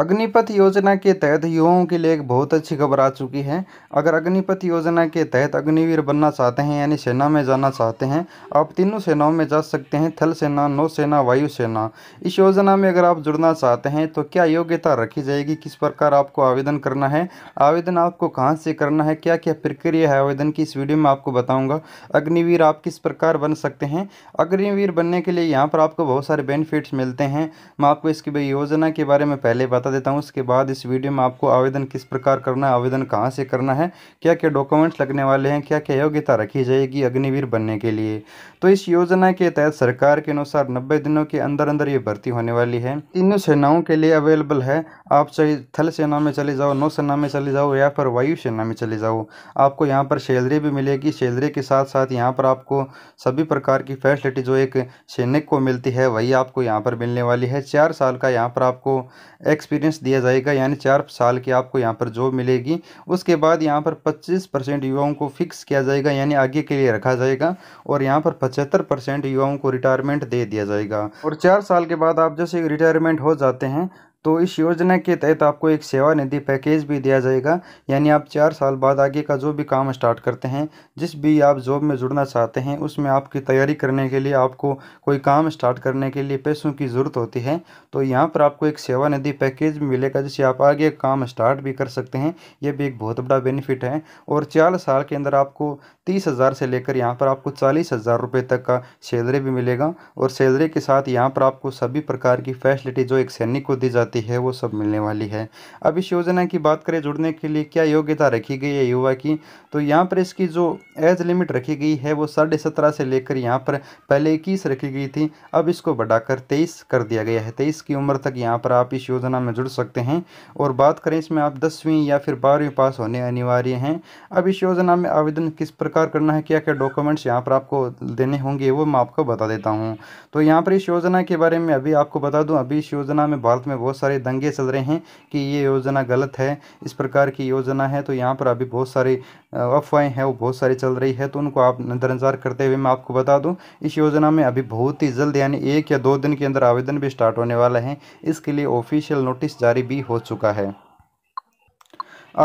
अग्निपथ योजना के तहत युवाओं के लिए एक बहुत अच्छी खबर आ चुकी है अगर अग्निपथ योजना के तहत अग्निवीर बनना चाहते हैं यानी सेना में जाना चाहते हैं आप तीनों सेनाओं में जा सकते हैं थल सेना नौसेना वायुसेना इस योजना में अगर आप जुड़ना चाहते हैं तो क्या योग्यता रखी जाएगी किस प्रकार आपको आवेदन करना है आवेदन आपको कहाँ से करना है क्या क्या प्रक्रिया है आवेदन की इस वीडियो में आपको बताऊँगा अग्निवीर आप किस प्रकार बन सकते हैं अग्निवीर बनने के लिए यहाँ पर आपको बहुत सारे बेनिफिट्स मिलते हैं मैं आपको इसकी योजना के बारे में पहले बता बता देता हूँ उसके बाद इस वीडियो में आपको आवेदन किस प्रकार करना है आवेदन कहाँ से करना है क्या क्या डॉक्यूमेंट्स लगने वाले हैं क्या क्या योग्यता रखी जाएगी अग्निवीर बनने के लिए तो इस योजना के तहत सरकार के अनुसार नब्बे दिनों के अंदर अंदर ये भर्ती होने वाली है तीनों सेनाओं के लिए अवेलेबल है आप चाहे थल सेना में चले जाओ नौसेना में चले जाओ या फिर वायुसेना में चले जाओ आपको यहाँ पर सैलरी भी मिलेगी सैलरी के साथ साथ यहाँ पर आपको सभी प्रकार की फैसिलिटी जो एक सैनिक को मिलती है वही आपको यहाँ पर मिलने वाली है चार साल का यहाँ पर आपको एक्स एक्सपीरियंस दिया जाएगा यानी चार साल की आपको यहाँ पर जॉब मिलेगी उसके बाद यहाँ पर 25 परसेंट युवाओं को फिक्स किया जाएगा यानी आगे के लिए रखा जाएगा और यहाँ पर 75 परसेंट युवाओं को रिटायरमेंट दे दिया जाएगा और चार साल के बाद आप जैसे रिटायरमेंट हो जाते हैं तो इस योजना के तहत आपको एक सेवा निधि पैकेज भी दिया जाएगा यानी आप चार साल बाद आगे का जो भी काम स्टार्ट करते हैं जिस भी आप जॉब में जुड़ना चाहते हैं उसमें आपकी तैयारी करने के लिए आपको कोई काम स्टार्ट करने के लिए पैसों की ज़रूरत होती है तो यहाँ पर आपको एक सेवा निधि पैकेज भी मिलेगा जिससे आप आगे काम स्टार्ट भी कर सकते हैं यह भी एक बहुत बड़ा बेनिफिट है और चार साल के अंदर आपको तीस हज़ार से लेकर यहाँ पर आपको चालीस हज़ार रुपये तक का सैलरी भी मिलेगा और सैलरी के साथ यहाँ पर आपको सभी प्रकार की फैसिलिटी जो एक सैनिक को दी जाती आती है वो सब मिलने वाली है अब इस योजना की बात करें जुड़ने के लिए क्या योग्यता रखी गई है युवा की तो यहाँ पर इसकी जो एज लिमिट रखी गई है वो साढ़े सत्रह से लेकर यहाँ पर पहले इक्कीस रखी गई थी अब इसको बढ़ाकर तेईस कर दिया गया है तेईस की उम्र तक यहाँ पर आप इस योजना में जुड़ सकते हैं और बात करें इसमें आप दसवीं या फिर बारहवीं पास होने अनिवार्य हैं अब इस योजना में आवेदन किस प्रकार करना है क्या क्या डॉक्यूमेंट्स यहाँ पर आपको देने होंगे वो मैं आपको बता देता हूँ तो यहाँ पर इस योजना के बारे में अभी आपको बता दूँ अभी इस योजना में भारत में बहुत बहुत सारे दंगे चल रहे हैं कि ये योजना गलत है इस प्रकार की योजना है तो यहाँ पर अभी बहुत सारे अफवाहें हैं वो बहुत सारी चल रही है तो उनको आप नज़रअंदाज करते हुए मैं आपको बता दूँ इस योजना में अभी बहुत ही जल्द यानी एक या दो दिन के अंदर आवेदन भी स्टार्ट होने वाला है इसके लिए ऑफिशियल नोटिस जारी भी हो चुका है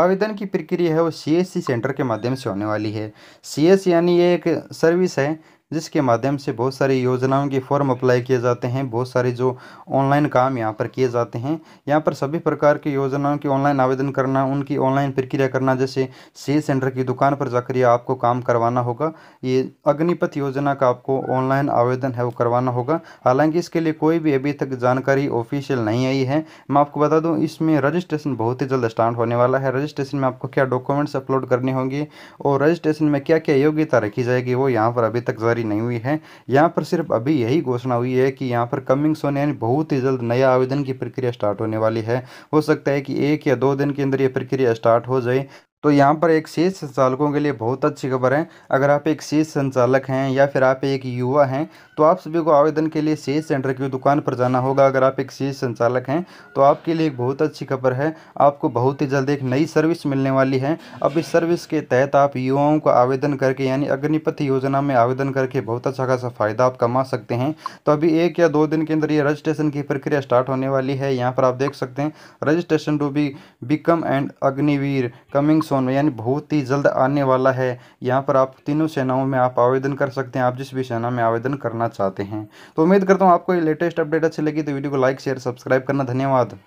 आवेदन की प्रक्रिया है वो सी सेंटर के माध्यम से होने वाली है सी यानी ये एक सर्विस है जिसके माध्यम से बहुत सारी योजनाओं के फॉर्म अप्लाई किए जाते हैं बहुत सारे जो ऑनलाइन काम यहाँ पर किए जाते हैं यहाँ पर सभी प्रकार की योजनाओं के ऑनलाइन आवेदन करना उनकी ऑनलाइन प्रक्रिया करना जैसे सी सेंटर की दुकान पर जाकर यह आपको काम करवाना होगा ये अग्निपथ योजना का आपको ऑनलाइन आवेदन है वो करवाना होगा हालांकि इसके लिए कोई भी अभी तक जानकारी ऑफिशियल नहीं आई है मैं आपको बता दूँ इसमें रजिस्ट्रेशन बहुत ही जल्द स्टार्ट होने वाला है रजिस्ट्रेशन में आपको क्या डॉक्यूमेंट्स अपलोड करने होंगे और रजिस्ट्रेशन में क्या क्या योग्यता रखी जाएगी वो यहाँ पर अभी तक जारी जारी नहीं हुई है यहाँ पर सिर्फ अभी यही घोषणा हुई है कि यहाँ पर कमिंग सोन यानी बहुत ही जल्द नया आवेदन की प्रक्रिया स्टार्ट होने वाली है हो सकता है कि एक या दो दिन के अंदर यह प्रक्रिया स्टार्ट हो जाए तो यहाँ पर एक शीर्ष संचालकों के लिए बहुत अच्छी खबर है अगर आप एक शीर्ष संचालक हैं या फिर आप एक युवा हैं तो आप सभी को आवेदन के लिए शीर्ष सेंटर की दुकान पर जाना होगा अगर आप एक शीर्ष संचालक हैं तो आपके लिए एक बहुत अच्छी खबर है आपको बहुत ही जल्द एक नई सर्विस मिलने वाली है अब इस सर्विस के तहत आप युवाओं को आवेदन करके यानी अग्निपथ योजना में आवेदन करके बहुत अच्छा खासा फ़ायदा आप कमा सकते हैं तो अभी एक या दो दिन के अंदर ये रजिस्ट्रेशन की प्रक्रिया स्टार्ट होने वाली है यहाँ पर आप देख सकते हैं registration to be become and Agniveer coming soon में यानी बहुत ही जल्द आने वाला है यहाँ पर आप तीनों सेनाओं में आप आवेदन कर सकते हैं आप जिस भी सेना में आवेदन करना चाहते हैं तो उम्मीद करता हूँ आपको ये लेटेस्ट अपडेट अच्छी लगी तो वीडियो को लाइक शेयर सब्सक्राइब करना धन्यवाद